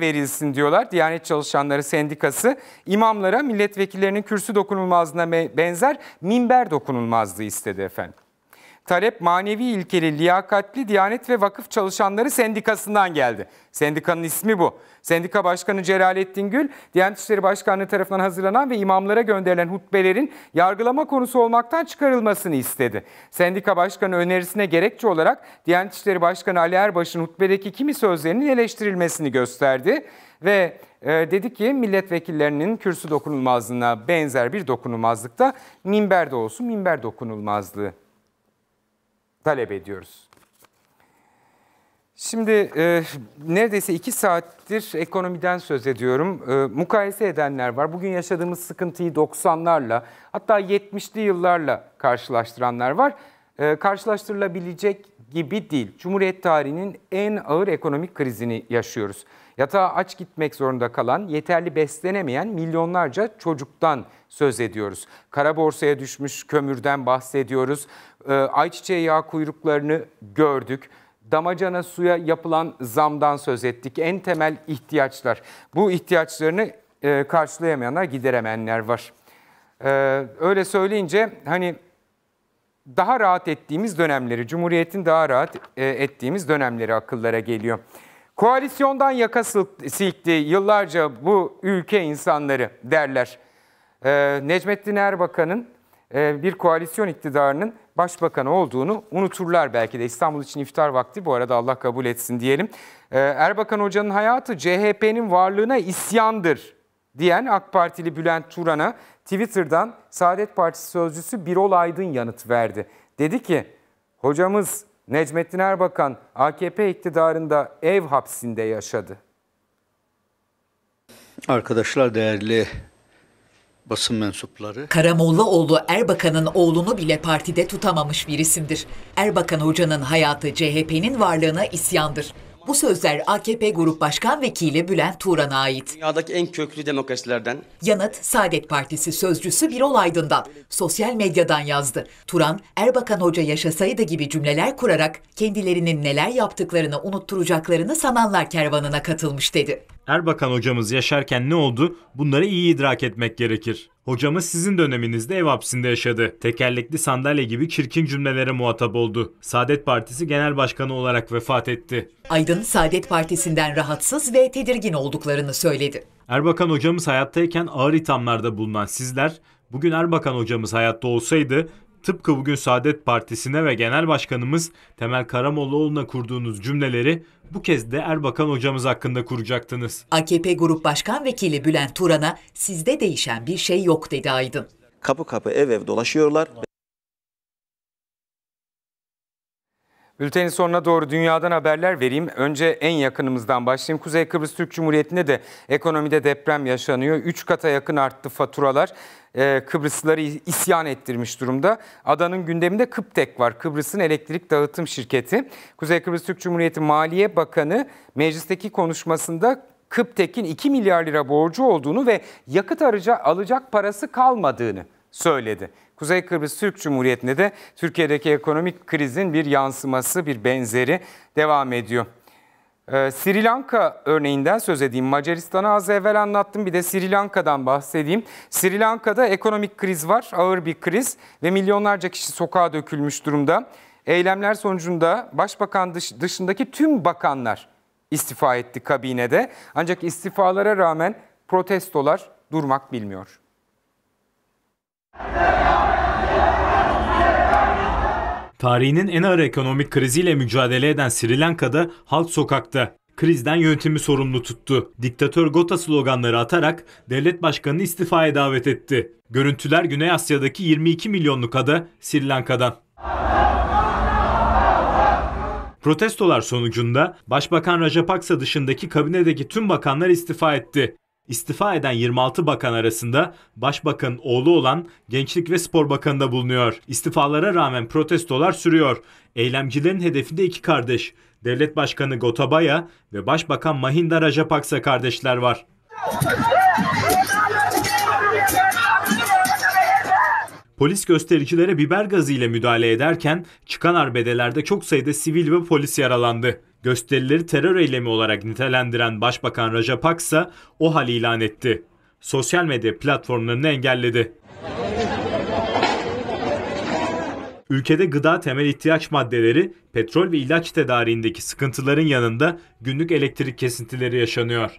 verilsin diyorlar. Diyanet Çalışanları Sendikası imamlara milletvekillerinin kürsü dokunulmazlığına benzer minber dokunulmazlığı istedi efendim. Talep manevi ilkeli liyakatli Diyanet ve Vakıf Çalışanları Sendikası'ndan geldi. Sendikanın ismi bu. Sendika Başkanı Celalettin Gül, Diyanet İşleri Başkanlığı tarafından hazırlanan ve imamlara gönderilen hutbelerin yargılama konusu olmaktan çıkarılmasını istedi. Sendika Başkanı önerisine gerekçe olarak Diyanet İşleri Başkanı Ali Erbaş'ın hutbedeki kimi sözlerinin eleştirilmesini gösterdi ve e, dedi ki milletvekillerinin kürsü dokunulmazlığına benzer bir dokunulmazlıkta minber de olsun minber dokunulmazlığı talep ediyoruz. Şimdi e, neredeyse iki saattir ekonomiden söz ediyorum. E, mukayese edenler var. Bugün yaşadığımız sıkıntıyı 90'larla hatta 70'li yıllarla karşılaştıranlar var. E, karşılaştırılabilecek gibi değil. Cumhuriyet tarihinin en ağır ekonomik krizini yaşıyoruz. Yatağa aç gitmek zorunda kalan, yeterli beslenemeyen milyonlarca çocuktan söz ediyoruz. Kara borsaya düşmüş kömürden bahsediyoruz. Ee, ayçiçeği yağ kuyruklarını gördük. Damacana suya yapılan zamdan söz ettik. En temel ihtiyaçlar. Bu ihtiyaçlarını e, karşılayamayanlar, gideremeyenler var. Ee, öyle söyleyince hani daha rahat ettiğimiz dönemleri, Cumhuriyet'in daha rahat e, ettiğimiz dönemleri akıllara geliyor. Koalisyondan yaka silkti yıllarca bu ülke insanları derler. E, Necmettin Erbakan'ın e, bir koalisyon iktidarının başbakanı olduğunu unuturlar belki de. İstanbul için iftar vakti bu arada Allah kabul etsin diyelim. Erbakan Hoca'nın hayatı CHP'nin varlığına isyandır diyen AK Partili Bülent Turan'a Twitter'dan Saadet Partisi sözcüsü Birol Aydın yanıt verdi. Dedi ki hocamız Necmettin Erbakan AKP iktidarında ev hapsinde yaşadı. Arkadaşlar değerli basın mensupları. Karamollaoğlu Erbakan'ın oğlunu bile partide tutamamış birisindir. Erbakan Hoca'nın hayatı CHP'nin varlığına isyandır. Bu sözler AKP Grup Başkan Vekili Bülent Turan'a ait. Dünyadaki en köklü demokrasilerden. Yanıt Saadet Partisi sözcüsü Birol Aydın'dan, sosyal medyadan yazdı. Turan, Erbakan Hoca yaşasaydı gibi cümleler kurarak kendilerinin neler yaptıklarını unutturacaklarını sananlar kervanına katılmış dedi. Erbakan hocamız yaşarken ne oldu bunları iyi idrak etmek gerekir. Hocamız sizin döneminizde ev hapsinde yaşadı. Tekerlekli sandalye gibi çirkin cümlelere muhatap oldu. Saadet Partisi Genel Başkanı olarak vefat etti. Aydın Saadet Partisi'nden rahatsız ve tedirgin olduklarını söyledi. Erbakan hocamız hayattayken ağır ithamlarda bulunan sizler, bugün Erbakan hocamız hayatta olsaydı Tıpkı bugün Saadet Partisi'ne ve Genel Başkanımız Temel Karamollaoğlu'na kurduğunuz cümleleri bu kez de Erbakan hocamız hakkında kuracaktınız. AKP Grup Başkan Vekili Bülent Turan'a sizde değişen bir şey yok dedi Aydın. Kapı kapı ev ev dolaşıyorlar. Bültenin sonuna doğru dünyadan haberler vereyim. Önce en yakınımızdan başlayayım. Kuzey Kıbrıs Türk Cumhuriyeti'nde de ekonomide deprem yaşanıyor. 3 kata yakın arttı faturalar. Ee, Kıbrıslıları isyan ettirmiş durumda. Adanın gündeminde Kıptek var. Kıbrıs'ın elektrik dağıtım şirketi. Kuzey Kıbrıs Türk Cumhuriyeti Maliye Bakanı meclisteki konuşmasında Kıptek'in 2 milyar lira borcu olduğunu ve yakıt arıca alacak parası kalmadığını söyledi. Kuzey Kıbrıs Türk Cumhuriyeti'nde de Türkiye'deki ekonomik krizin bir yansıması, bir benzeri devam ediyor. Ee, Sri Lanka örneğinden söz edeyim. Macaristan'ı az evvel anlattım bir de Sri Lanka'dan bahsedeyim. Sri Lanka'da ekonomik kriz var, ağır bir kriz ve milyonlarca kişi sokağa dökülmüş durumda. Eylemler sonucunda başbakan dış, dışındaki tüm bakanlar istifa etti kabinede. Ancak istifalara rağmen protestolar durmak bilmiyor. Tarihinin en ağır ekonomik kriziyle mücadele eden Sri Lanka'da halk sokakta. Krizden yönetimi sorumlu tuttu. Diktatör Gota sloganları atarak devlet başkanını istifaya davet etti. Görüntüler Güney Asya'daki 22 milyonluk ada Sri Lanka'dan. Protestolar sonucunda Başbakan Rajapaksa dışındaki kabinedeki tüm bakanlar istifa etti. İstifa eden 26 bakan arasında Başbakan'ın oğlu olan Gençlik ve Spor Bakanı da bulunuyor. İstifalara rağmen protestolar sürüyor. Eylemcilerin hedefinde iki kardeş, Devlet Başkanı Gotabaya ve Başbakan Mahinda Rajapaksa kardeşler var. Polis göstericilere biber gazı ile müdahale ederken çıkan arbedelerde çok sayıda sivil ve polis yaralandı. Gösterileri terör eylemi olarak nitelendiren Başbakan Rajapaksa o hal ilan etti. Sosyal medya platformlarını engelledi. Ülkede gıda temel ihtiyaç maddeleri, petrol ve ilaç tedariğindeki sıkıntıların yanında günlük elektrik kesintileri yaşanıyor.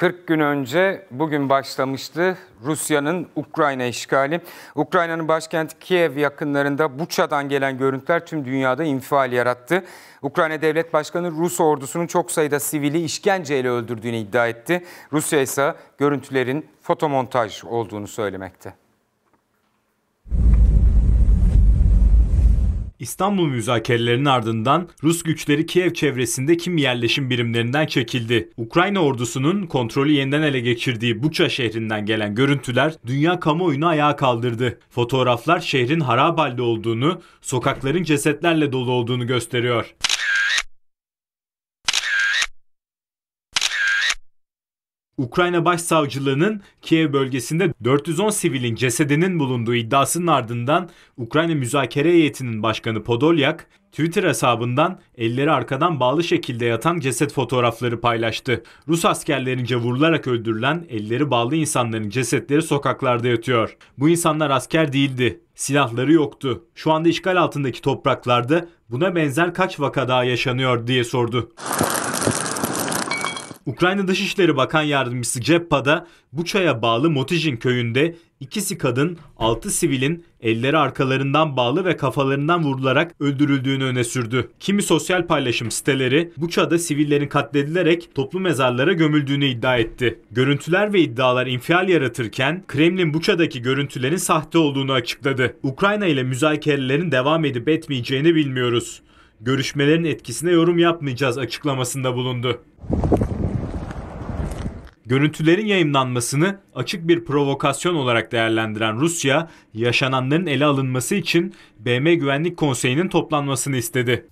40 gün önce bugün başlamıştı Rusya'nın Ukrayna işgali. Ukrayna'nın başkenti Kiev yakınlarında Buça'dan gelen görüntüler tüm dünyada infial yarattı. Ukrayna Devlet Başkanı Rus ordusunun çok sayıda sivili işkenceyle öldürdüğünü iddia etti. Rusya ise görüntülerin fotomontaj olduğunu söylemekte. İstanbul müzakerelerinin ardından Rus güçleri Kiev çevresinde kim yerleşim birimlerinden çekildi. Ukrayna ordusunun kontrolü yeniden ele geçirdiği Buça şehrinden gelen görüntüler dünya kamuoyunu ayağa kaldırdı. Fotoğraflar şehrin harap halde olduğunu, sokakların cesetlerle dolu olduğunu gösteriyor. Ukrayna Başsavcılığı'nın Kiev bölgesinde 410 sivilin cesedinin bulunduğu iddiasının ardından Ukrayna Müzakere Heyeti'nin başkanı Podolyak Twitter hesabından elleri arkadan bağlı şekilde yatan ceset fotoğrafları paylaştı. Rus askerlerince vurularak öldürülen elleri bağlı insanların cesetleri sokaklarda yatıyor. Bu insanlar asker değildi. Silahları yoktu. Şu anda işgal altındaki topraklarda buna benzer kaç vaka daha yaşanıyor diye sordu. Ukrayna Dışişleri Bakan Yardımcısı Ceppa'da Buça'ya bağlı Motijin köyünde ikisi kadın, altı sivilin elleri arkalarından bağlı ve kafalarından vurularak öldürüldüğünü öne sürdü. Kimi sosyal paylaşım siteleri Buça'da sivillerin katledilerek toplu mezarlara gömüldüğünü iddia etti. Görüntüler ve iddialar infial yaratırken Kremlin Buça'daki görüntülerin sahte olduğunu açıkladı. Ukrayna ile müzakerelerin devam edip etmeyeceğini bilmiyoruz. Görüşmelerin etkisine yorum yapmayacağız açıklamasında bulundu. Görüntülerin yayınlanmasını açık bir provokasyon olarak değerlendiren Rusya, yaşananların ele alınması için BM Güvenlik Konseyi'nin toplanmasını istedi.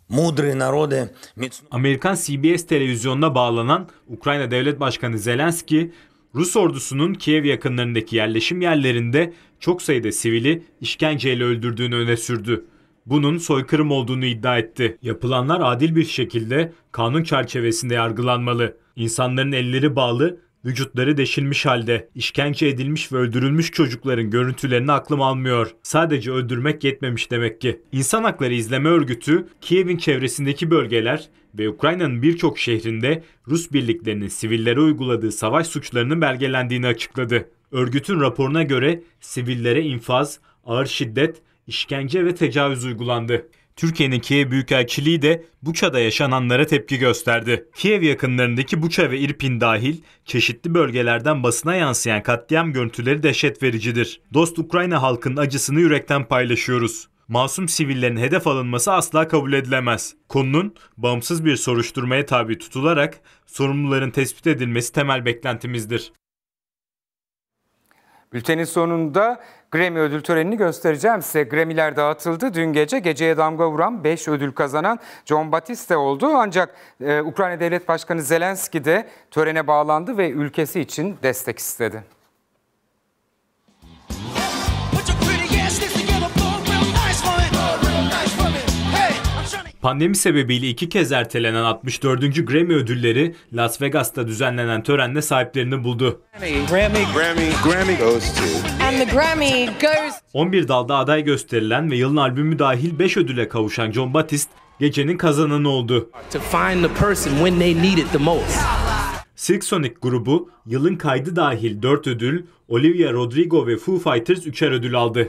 Amerikan CBS televizyonuna bağlanan Ukrayna Devlet Başkanı Zelenski, Rus ordusunun Kiev yakınlarındaki yerleşim yerlerinde çok sayıda sivili işkenceyle öldürdüğünü öne sürdü. Bunun soykırım olduğunu iddia etti. Yapılanlar adil bir şekilde kanun çerçevesinde yargılanmalı. İnsanların elleri bağlı Vücutları deşilmiş halde, işkence edilmiş ve öldürülmüş çocukların görüntülerini aklım almıyor. Sadece öldürmek yetmemiş demek ki. İnsan Hakları İzleme Örgütü, Kiev'in çevresindeki bölgeler ve Ukrayna'nın birçok şehrinde Rus birliklerinin sivillere uyguladığı savaş suçlarının belgelendiğini açıkladı. Örgütün raporuna göre sivillere infaz, ağır şiddet, işkence ve tecavüz uygulandı. Türkiye'nin Kiev Büyükelçiliği de Buça'da yaşananlara tepki gösterdi. Kiev yakınlarındaki Buça ve Irpin dahil çeşitli bölgelerden basına yansıyan katliam görüntüleri dehşet vericidir. Dost Ukrayna halkının acısını yürekten paylaşıyoruz masum sivillerin hedef alınması asla kabul edilemez. Konunun bağımsız bir soruşturmaya tabi tutularak sorumluların tespit edilmesi temel beklentimizdir. Bültenin sonunda Grammy ödül törenini göstereceğim size. Grammy'ler dağıtıldı. Dün gece geceye damga vuran 5 ödül kazanan John Batiste oldu. Ancak e, Ukrayna Devlet Başkanı Zelenski de törene bağlandı ve ülkesi için destek istedi. Pandemi sebebiyle iki kez ertelenen 64. Grammy ödülleri Las Vegas'ta düzenlenen törenle sahiplerini buldu. Grammy, Grammy, Grammy goes to. And the Grammy goes. 11 dalda aday gösterilen ve yılın albümü dahil 5 ödüle kavuşan John Batiste gecenin kazananı oldu. To find the person when they need it the most. Silk Sonic grubu yılın kaydı dahil 4 ödül, Olivia Rodrigo ve Foo Fighters 3'er ödül aldı.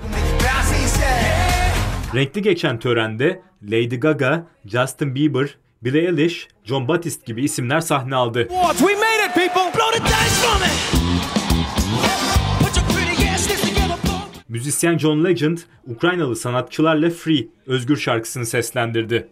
Renkli geçen törende Lady Gaga, Justin Bieber, Billie Eilish, John Batiste gibi isimler sahne aldı. Müzisyen John Legend, Ukraynalı sanatçılarla Free, özgür şarkısını seslendirdi.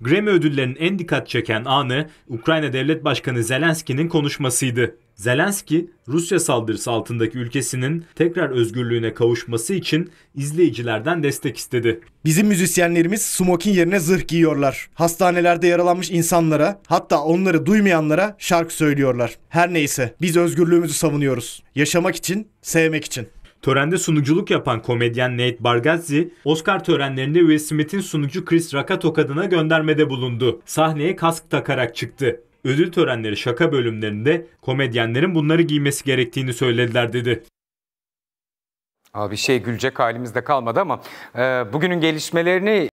Grammy ödüllerinin en dikkat çeken anı Ukrayna Devlet Başkanı Zelenski'nin konuşmasıydı. Zelenski, Rusya saldırısı altındaki ülkesinin tekrar özgürlüğüne kavuşması için izleyicilerden destek istedi. Bizim müzisyenlerimiz smokin yerine zırh giyiyorlar. Hastanelerde yaralanmış insanlara, hatta onları duymayanlara şarkı söylüyorlar. Her neyse, biz özgürlüğümüzü savunuyoruz. Yaşamak için, sevmek için. Törende sunuculuk yapan komedyen Nate Bargatze, Oscar törenlerinde Will Smith'in sunucu Chris Rock'a tokadına göndermede bulundu. Sahneye kask takarak çıktı ödül törenleri şaka bölümlerinde komedyenlerin bunları giymesi gerektiğini söylediler dedi. Abi şey gülecek halimizde kalmadı ama e, bugünün gelişmelerini